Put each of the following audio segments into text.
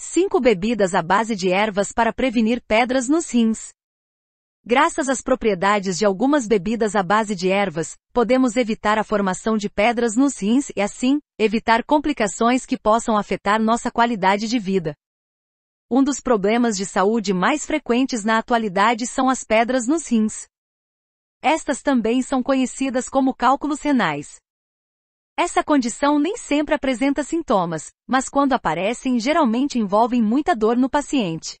5 bebidas à base de ervas para prevenir pedras nos rins. Graças às propriedades de algumas bebidas à base de ervas, podemos evitar a formação de pedras nos rins e assim, evitar complicações que possam afetar nossa qualidade de vida. Um dos problemas de saúde mais frequentes na atualidade são as pedras nos rins. Estas também são conhecidas como cálculos renais. Essa condição nem sempre apresenta sintomas, mas quando aparecem geralmente envolvem muita dor no paciente.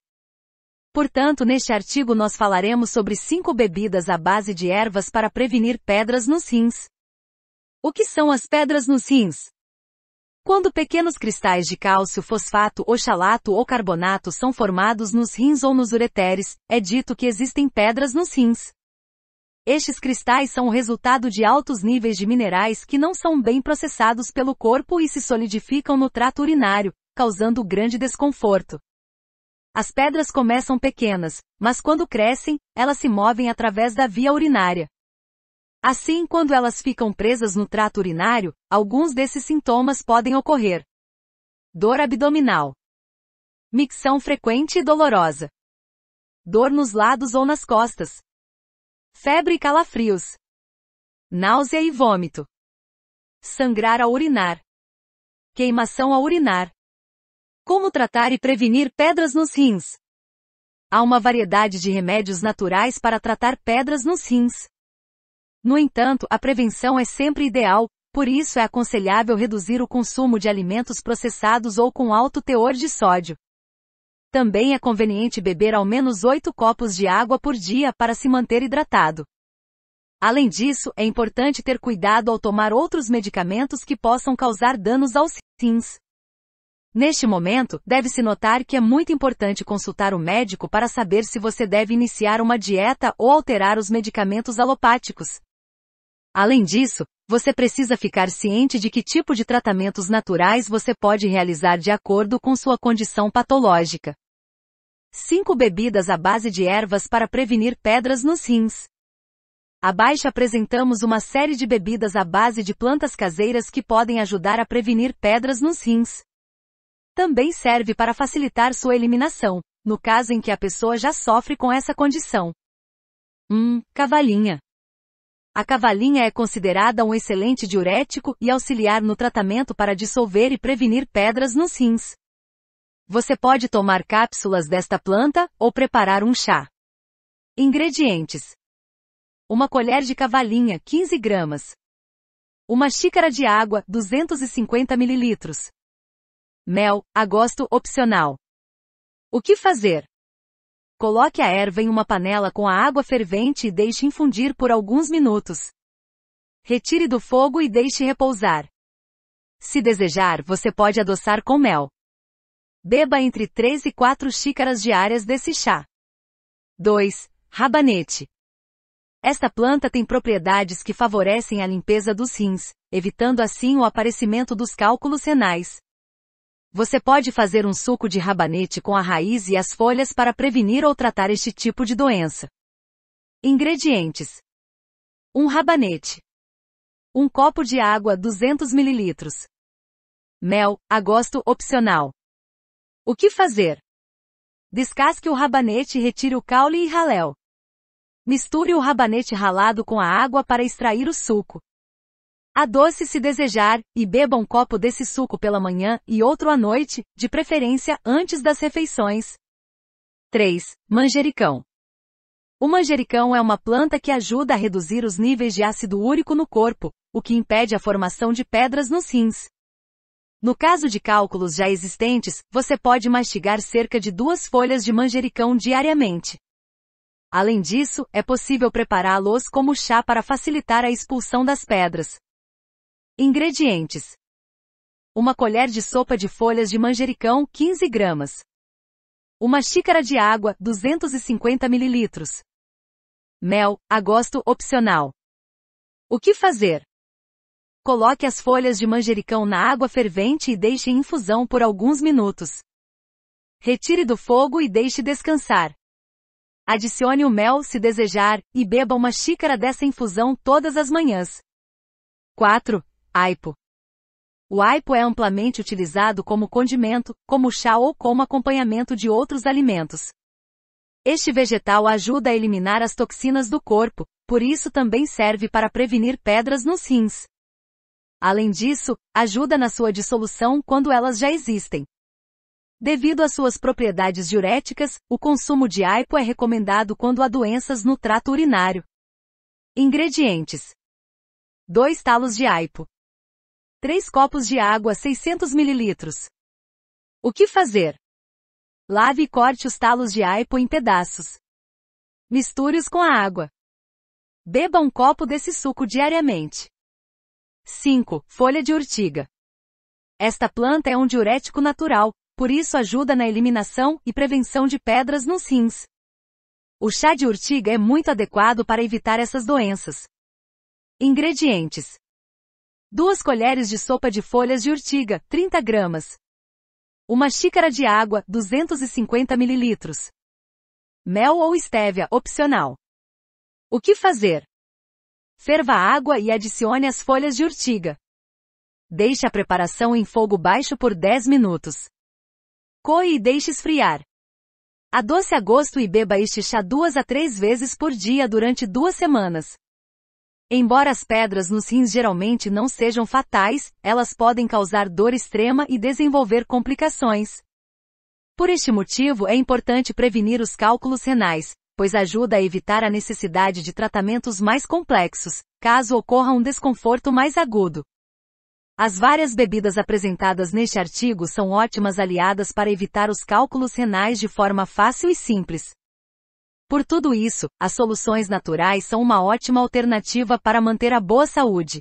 Portanto, neste artigo nós falaremos sobre cinco bebidas à base de ervas para prevenir pedras nos rins. O que são as pedras nos rins? Quando pequenos cristais de cálcio, fosfato oxalato ou carbonato são formados nos rins ou nos ureteres, é dito que existem pedras nos rins. Estes cristais são o resultado de altos níveis de minerais que não são bem processados pelo corpo e se solidificam no trato urinário, causando grande desconforto. As pedras começam pequenas, mas quando crescem, elas se movem através da via urinária. Assim, quando elas ficam presas no trato urinário, alguns desses sintomas podem ocorrer. Dor abdominal. Micção frequente e dolorosa. Dor nos lados ou nas costas febre e calafrios, náusea e vômito, sangrar ao urinar, queimação ao urinar. Como tratar e prevenir pedras nos rins? Há uma variedade de remédios naturais para tratar pedras nos rins. No entanto, a prevenção é sempre ideal, por isso é aconselhável reduzir o consumo de alimentos processados ou com alto teor de sódio. Também é conveniente beber ao menos 8 copos de água por dia para se manter hidratado. Além disso, é importante ter cuidado ao tomar outros medicamentos que possam causar danos aos rins. Neste momento, deve-se notar que é muito importante consultar o médico para saber se você deve iniciar uma dieta ou alterar os medicamentos alopáticos. Além disso, você precisa ficar ciente de que tipo de tratamentos naturais você pode realizar de acordo com sua condição patológica. 5 bebidas à base de ervas para prevenir pedras nos rins. Abaixo apresentamos uma série de bebidas à base de plantas caseiras que podem ajudar a prevenir pedras nos rins. Também serve para facilitar sua eliminação, no caso em que a pessoa já sofre com essa condição. Hum, cavalinha. A cavalinha é considerada um excelente diurético e auxiliar no tratamento para dissolver e prevenir pedras nos rins. Você pode tomar cápsulas desta planta ou preparar um chá. Ingredientes: Uma colher de cavalinha, 15 gramas. Uma xícara de água, 250 ml. Mel, a gosto opcional. O que fazer? Coloque a erva em uma panela com a água fervente e deixe infundir por alguns minutos. Retire do fogo e deixe repousar. Se desejar, você pode adoçar com mel. Beba entre 3 e 4 xícaras diárias desse chá. 2. Rabanete. Esta planta tem propriedades que favorecem a limpeza dos rins, evitando assim o aparecimento dos cálculos renais, você pode fazer um suco de rabanete com a raiz e as folhas para prevenir ou tratar este tipo de doença. Ingredientes: um rabanete, um copo de água 200 ml, mel, a gosto opcional. O que fazer? Descasque o rabanete e retire o caule e raléu. Misture o rabanete ralado com a água para extrair o suco. Adoce se desejar, e beba um copo desse suco pela manhã e outro à noite, de preferência antes das refeições. 3. Manjericão. O manjericão é uma planta que ajuda a reduzir os níveis de ácido úrico no corpo, o que impede a formação de pedras nos rins. No caso de cálculos já existentes, você pode mastigar cerca de duas folhas de manjericão diariamente. Além disso, é possível prepará-los como chá para facilitar a expulsão das pedras. Ingredientes: Uma colher de sopa de folhas de manjericão, 15 gramas. Uma xícara de água, 250 mililitros. Mel, a gosto opcional. O que fazer? Coloque as folhas de manjericão na água fervente e deixe em infusão por alguns minutos. Retire do fogo e deixe descansar. Adicione o mel se desejar e beba uma xícara dessa infusão todas as manhãs. 4. Aipo. O aipo é amplamente utilizado como condimento, como chá ou como acompanhamento de outros alimentos. Este vegetal ajuda a eliminar as toxinas do corpo, por isso também serve para prevenir pedras nos rins. Além disso, ajuda na sua dissolução quando elas já existem. Devido às suas propriedades diuréticas, o consumo de aipo é recomendado quando há doenças no trato urinário. Ingredientes: 2 talos de aipo, 3 copos de água 600 ml. O que fazer? Lave e corte os talos de aipo em pedaços. Misture-os com a água. Beba um copo desse suco diariamente. 5. Folha de urtiga. Esta planta é um diurético natural, por isso ajuda na eliminação e prevenção de pedras nos rins. O chá de urtiga é muito adequado para evitar essas doenças. Ingredientes: 2 colheres de sopa de folhas de urtiga, 30 gramas. Uma xícara de água, 250 ml. Mel ou estévia, opcional. O que fazer? Ferva a água e adicione as folhas de urtiga. Deixe a preparação em fogo baixo por 10 minutos. Coe e deixe esfriar. Adoce a gosto e beba este chá duas a três vezes por dia durante duas semanas. Embora as pedras nos rins geralmente não sejam fatais, elas podem causar dor extrema e desenvolver complicações. Por este motivo é importante prevenir os cálculos renais, pois ajuda a evitar a necessidade de tratamentos mais complexos, caso ocorra um desconforto mais agudo. As várias bebidas apresentadas neste artigo são ótimas aliadas para evitar os cálculos renais de forma fácil e simples. Por tudo isso, as soluções naturais são uma ótima alternativa para manter a boa saúde.